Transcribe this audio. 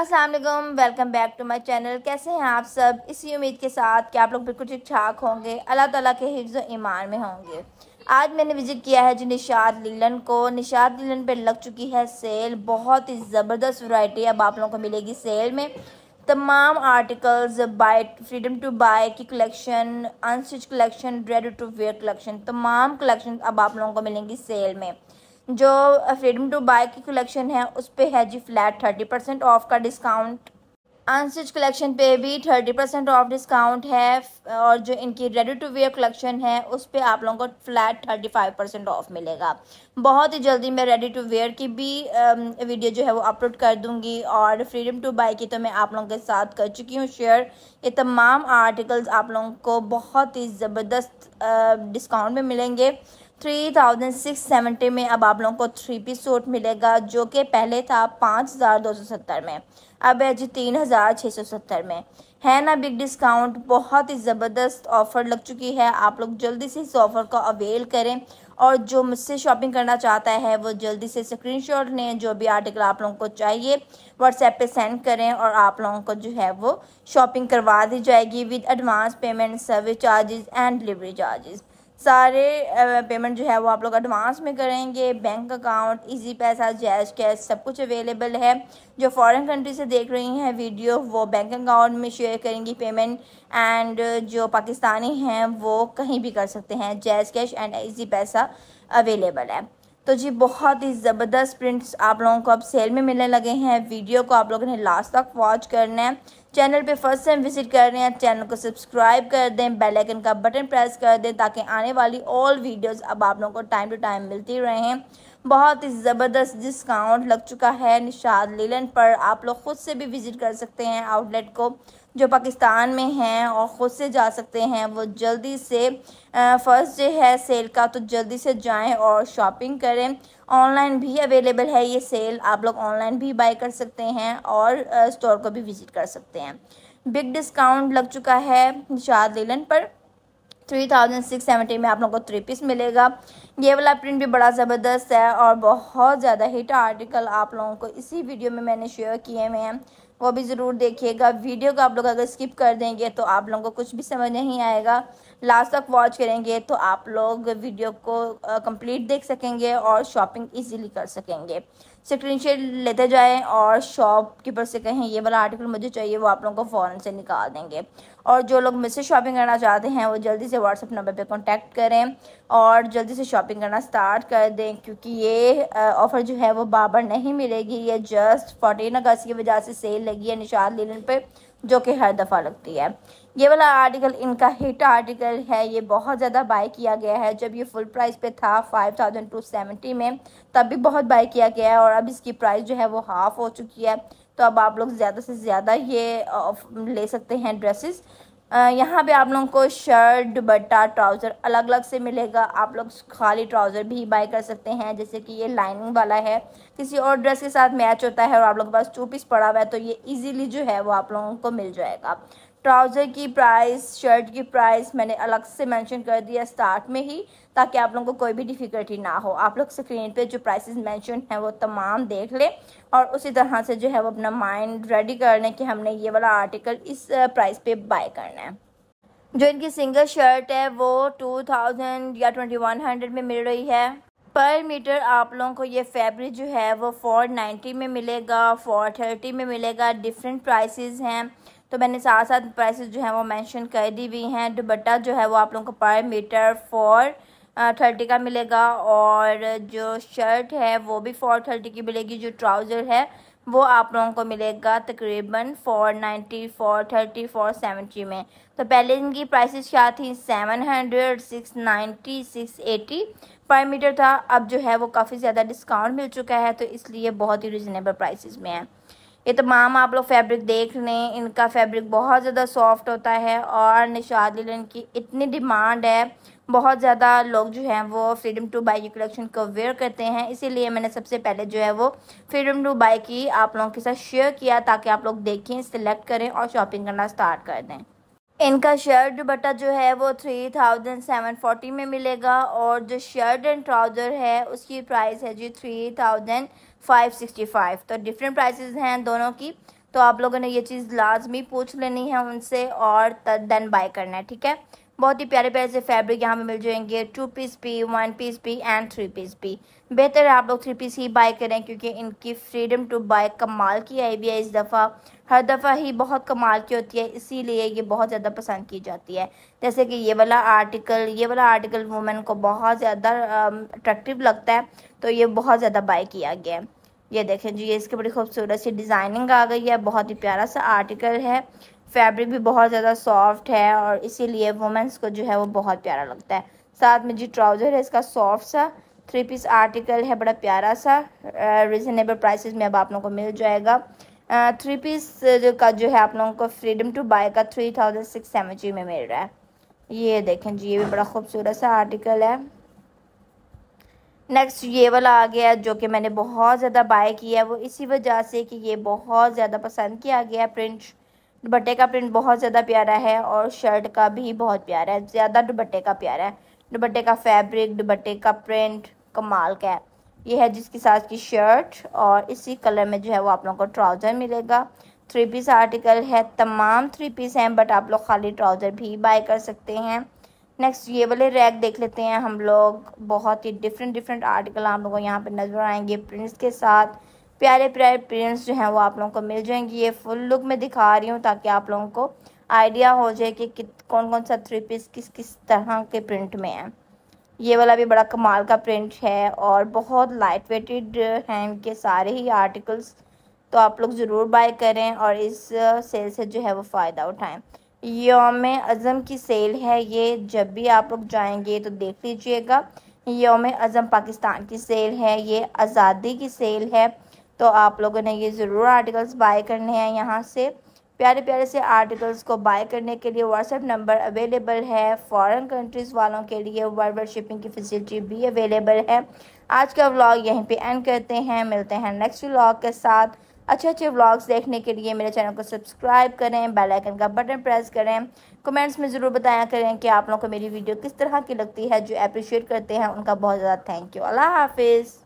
Aslam welcome back to my channel कैसे हैं आप सब इसी उम्मीद के साथ कि आप लोग बिल्कुल ठीक ठाक होंगे अल्लाह ताला के हिफ्ज़ ईमान में होंगे आज मैंने विज़िट किया है जो निशाद लीलन को निशाद लीलन पे लग चुकी है सेल बहुत ही ज़बरदस्त वैरायटी अब आप लोगों को मिलेगी सेल में तमाम articles by Freedom to Buy की collection unstitch collection ready to wear collection तमाम कलेक्शन अब आप लोगों को मिलेंगी सेल में जो फ्रीडम टू बाय की कलेक्शन है उस पर है जी फ्लैट थर्टी परसेंट ऑफ का डिस्काउंट अनस्टिच कलेक्शन पे भी थर्टी परसेंट ऑफ डिस्काउंट है और जो इनकी रेडी टू वेयर कलेक्शन है उस पर आप लोगों को flat thirty five percent off मिलेगा बहुत ही जल्दी मैं रेडी टू वेयर की भी वीडियो um, जो है वो अपलोड कर दूंगी और फ्रीडम टू बाई की तो मैं आप लोगों के साथ कर चुकी हूँ शेयर ये तमाम आर्टिकल्स आप लोगों को बहुत ही ज़बरदस्त डिस्काउंट uh, में मिलेंगे थ्री थाउजेंड सिक्स सेवेंटी में अब आप लोगों को थ्री पीस सूट मिलेगा जो कि पहले था पाँच हज़ार दो सौ सत्तर में अब है जी तीन हज़ार छः सौ सत्तर में है ना बिग डिस्काउंट बहुत ही ज़बरदस्त ऑफ़र लग चुकी है आप लोग जल्दी से इस ऑफ़र को अवेल करें और जो मुझसे शॉपिंग करना चाहता है वो जल्दी से स्क्रीनशॉट लें जो भी आर्टिकल आप लोगों को चाहिए व्हाट्सएप पे सेंड करें और आप लोगों को जो है वो शॉपिंग करवा दी जाएगी with advance payment service charges and delivery charges सारे पेमेंट जो है वो आप लोग एडवांस में करेंगे बैंक अकाउंट इजी पैसा जैश कैश सब कुछ अवेलेबल है जो फॉरेन कंट्री से देख रही हैं वीडियो वो बैंक अकाउंट में शेयर करेंगी पेमेंट एंड जो पाकिस्तानी हैं वो कहीं भी कर सकते हैं JazzCash and Easypaisa available है तो जी बहुत ही ज़बरदस्त प्रिंट्स आप लोगों को अब सेल में मिलने लगे हैं वीडियो को आप लोगों ने लास्ट तक वॉच करना है चैनल पे फर्स्ट टाइम विजिट कर रहे हैं चैनल को सब्सक्राइब कर दें बेल आइकन का बटन प्रेस कर दें ताकि आने वाली ऑल वीडियोस अब आप लोगों को टाइम टू टाइम मिलती रहें बहुत ही ज़बरदस्त डिस्काउंट लग चुका है निशाद लीलन पर आप लोग ख़ुद से भी विज़िट कर सकते हैं आउटलेट को जो पाकिस्तान में हैं और ख़ुद से जा सकते हैं वो जल्दी से फ़र्स्ट डे है सेल का तो जल्दी से जाएं और शॉपिंग करें ऑनलाइन भी अवेलेबल है ये सेल आप लोग ऑनलाइन भी बाई कर सकते हैं और स्टोर को भी विज़िट कर सकते हैं बिग डिस्काउंट लग चुका है निशाद लेलन पर थ्री थाउजेंड सिक्स सेवेंटी में आप लोगों को थ्री पीस मिलेगा ये वाला प्रिंट भी बड़ा ज़बरदस्त है और बहुत ज़्यादा हिट आर्टिकल आप लोगों को इसी वीडियो में मैंने शेयर किए हुए हैं वो भी ज़रूर देखिएगा वीडियो को आप लोग अगर स्किप कर देंगे तो आप लोगों को कुछ भी समझ नहीं आएगा लास्ट तक वॉच करेंगे तो आप लोग वीडियो को कंप्लीट देख सकेंगे और शॉपिंग इजीली कर सकेंगे स्क्रीनशॉट लेते जाएं और शॉपकीपर से कहें ये वाला आर्टिकल मुझे चाहिए वो आप लोगों को फ़ौरन से निकाल देंगे और जो लोग मुझसे शॉपिंग करना चाहते हैं वो जल्दी से व्हाट्सअप नंबर पे कांटेक्ट करें और जल्दी से शॉपिंग करना स्टार्ट कर दें क्योंकि ये ऑफ़र जो है वो बाबर नहीं मिलेगी ये जस्ट फोर्टीन अगस्त की वजह से सेल लगी है निशाद लीलन पर जो कि हर दफ़ा लगती है ये वाला आर्टिकल इनका हिट आर्टिकल है ये बहुत ज़्यादा बाय किया गया है जब ये फुल प्राइस पे था फाइव थाउजेंड टू सेवेंटी में तब भी बहुत बाय किया गया है और अब इसकी प्राइस जो है वो हाफ़ हो चुकी है तो अब आप लोग ज़्यादा से ज़्यादा ये uh, ले सकते हैं ड्रेसेस यहाँ पे आप लोगों को शर्ट बट्टा ट्राउज़र अलग अलग से मिलेगा आप लोग खाली ट्राउज़र भी बाय कर सकते हैं जैसे कि ये लाइनिंग वाला है किसी और ड्रेस के साथ मैच होता है और आप लोग के पास टू पीस पड़ा हुआ है तो ये इजीली जो है वो आप लोगों को मिल जाएगा ट्राउज़र की प्राइस शर्ट की प्राइस मैंने अलग से मेंशन कर दिया स्टार्ट में ही ताकि आप लोगों को कोई भी डिफ़िकल्टी ना हो आप लोग स्क्रीन पे जो प्राइसेस मेंशन हैं वो तमाम देख लें और उसी तरह से जो है वो अपना माइंड रेडी कर लें कि हमने ये वाला आर्टिकल इस प्राइस पे बाय करना है जो इनकी सिंगल शर्ट है वो टू थाउजेंड या ट्वेंटी वन हंड्रेड में मिल रही है पर मीटर आप लोगों को ये फैब्रिक जो है वो फोर नाइन्टी में मिलेगा फोर थर्टी में मिलेगा डिफरेंट प्राइसेस हैं तो मैंने साथ साथ प्राइसेस जो है वो मेंशन कर दी हुई हैं दुबट्टा जो है वो आप लोगों को पर मीटर फोर थर्टी का मिलेगा और जो शर्ट है वो भी फोर थर्टी की मिलेगी जो ट्राउज़र है वो आप लोगों को मिलेगा तकरीबन four ninety four thirty four seventy में तो पहले इनकी प्राइसेस क्या थी seven hundred six ninety six eighty पर मीटर था अब जो है वो काफ़ी ज़्यादा डिस्काउंट मिल चुका है तो इसलिए बहुत ही रिजनेबल प्राइसेस में है ये तमाम आप लोग फैब्रिक देख लें इनका फैब्रिक बहुत ज़्यादा सॉफ्ट होता है और निशाद लिलन की इतनी डिमांड है बहुत ज़्यादा लोग जो हैं वो फ्रीडम टू बाई की कलेक्शन को वेयर करते हैं इसीलिए मैंने सबसे पहले जो है वो फ्रीडम टू बाई की आप लोगों के साथ शेयर किया ताकि आप लोग देखें सिलेक्ट करें और शॉपिंग करना स्टार्ट कर दें इनका शर्ट बटा जो है वो थ्री थाउजेंड सेवन फोर्टी में मिलेगा और जो शर्ट एंड ट्राउज़र है उसकी प्राइस है जी three thousand five sixty five तो डिफरेंट प्राइसेस हैं दोनों की तो आप लोगों ने ये चीज़ लाजमी पूछ लेनी है उनसे और देन बाय करना है ठीक है बहुत ही प्यारे प्यारे से फैब्रिक यहाँ पे मिल जाएंगे टू पीस भी वन पीस भी एंड थ्री पीस भी बेहतर आप लोग थ्री पीस ही बाय करें क्योंकि इनकी फ्रीडम टू बाय कमाल की आई भी है इस दफ़ा हर दफ़ा ही बहुत कमाल की होती है इसीलिए ये बहुत ज़्यादा पसंद की जाती है जैसे कि ये वाला आर्टिकल ये वाला आर्टिकल वुमेन को बहुत ज़्यादा अट्रैक्टिव लगता है तो ये बहुत ज़्यादा बाय किया गया है ये देखें जी ये इसके बड़ी खूबसूरत सी डिज़ाइनिंग आ गई है बहुत ही प्यारा सा आर्टिकल है फैब्रिक भी बहुत ज़्यादा सॉफ्ट है और इसीलिए वुमेंस को जो है वो बहुत प्यारा लगता है साथ में जो ट्राउज़र है इसका सॉफ्ट सा थ्री पीस आर्टिकल है बड़ा प्यारा सा रिजनेबल प्राइसेस में अब आप लोगों को मिल जाएगा थ्री पीस का जो है आप लोगों को फ्रीडम टू बाय का थ्री थाउजेंड सिक्स सेवेंटी में मिल रहा है ये देखें जी ये भी बड़ा खूबसूरत सा आर्टिकल है नेक्स्ट ये वाला आ गया जो कि मैंने बहुत ज़्यादा बाय किया है वो इसी वजह से कि ये बहुत ज़्यादा पसंद किया गया प्रिंट दुबट्टे का प्रिंट बहुत ज़्यादा प्यारा है और शर्ट का भी बहुत प्यारा है ज़्यादा दुबट्टे का प्यारा है दुबट्टे का फैब्रिक दुबट्टे का प्रिंट कमाल का है ये है जिसकी साथ की शर्ट और इसी कलर में जो है वो आप लोगों को ट्राउज़र मिलेगा थ्री पीस आर्टिकल है तमाम थ्री पीस हैं बट आप लोग खाली ट्राउज़र भी बाई कर सकते हैं नेक्स्ट ये वाले रैक देख लेते हैं हम लोग बहुत ही डिफरेंट डिफरेंट आर्टिकल आप लोगों को यहाँ पर नज़र आएंगे प्रिंट्स के साथ प्यारे प्यारे प्रिंट्स जो हैं वो आप लोगों को मिल जाएंगे ये फुल लुक में दिखा रही हूँ ताकि आप लोगों को आइडिया हो जाए कि कौन कौन सा थ्री पीस किस किस तरह के प्रिंट में है ये वाला भी बड़ा कमाल का प्रिंट है और बहुत लाइट वेटेड हैं इनके सारे ही आर्टिकल्स तो आप लोग ज़रूर बाय करें और इस सेल से जो है वो फ़ायदा उठाएं योम अज़म की सेल है ये जब भी आप लोग जाएंगे तो देख लीजिएगा योम अज़म पाकिस्तान की सेल है ये आज़ादी की सेल है तो आप लोगों ने ये ज़रूर आर्टिकल्स बाय करने हैं यहाँ से प्यारे प्यारे से आर्टिकल्स को बाय करने के लिए व्हाट्सएप नंबर अवेलेबल है फॉरेन कंट्रीज़ वालों के लिए वर्ल्ड वाइड शिपिंग की फैसिलिटी भी अवेलेबल है आज का व्लॉग यहीं पे एंड करते हैं मिलते हैं नेक्स्ट व्लॉग के साथ अच्छे अच्छे व्लॉग्स देखने के लिए मेरे चैनल को सब्सक्राइब करें बेलाइकन का बटन प्रेस करें कमेंट्स में ज़रूर बताया करें कि आप लोग को मेरी वीडियो किस तरह की लगती है जो अप्रिशिएट करते हैं उनका बहुत ज़्यादा थैंक यू अल्लाह हाफिज़